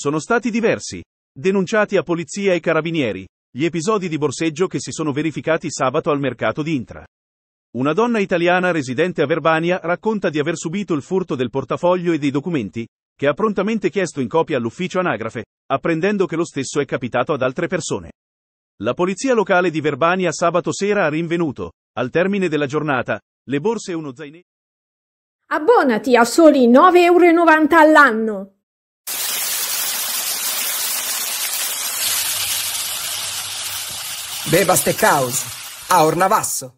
sono stati diversi. Denunciati a polizia e carabinieri. Gli episodi di borseggio che si sono verificati sabato al mercato di Intra. Una donna italiana residente a Verbania racconta di aver subito il furto del portafoglio e dei documenti, che ha prontamente chiesto in copia all'ufficio anagrafe, apprendendo che lo stesso è capitato ad altre persone. La polizia locale di Verbania sabato sera ha rinvenuto, al termine della giornata, le borse e uno zainetto. Abbonati a soli 9,90 euro all'anno. Beba Steakhouse a Ornavasso.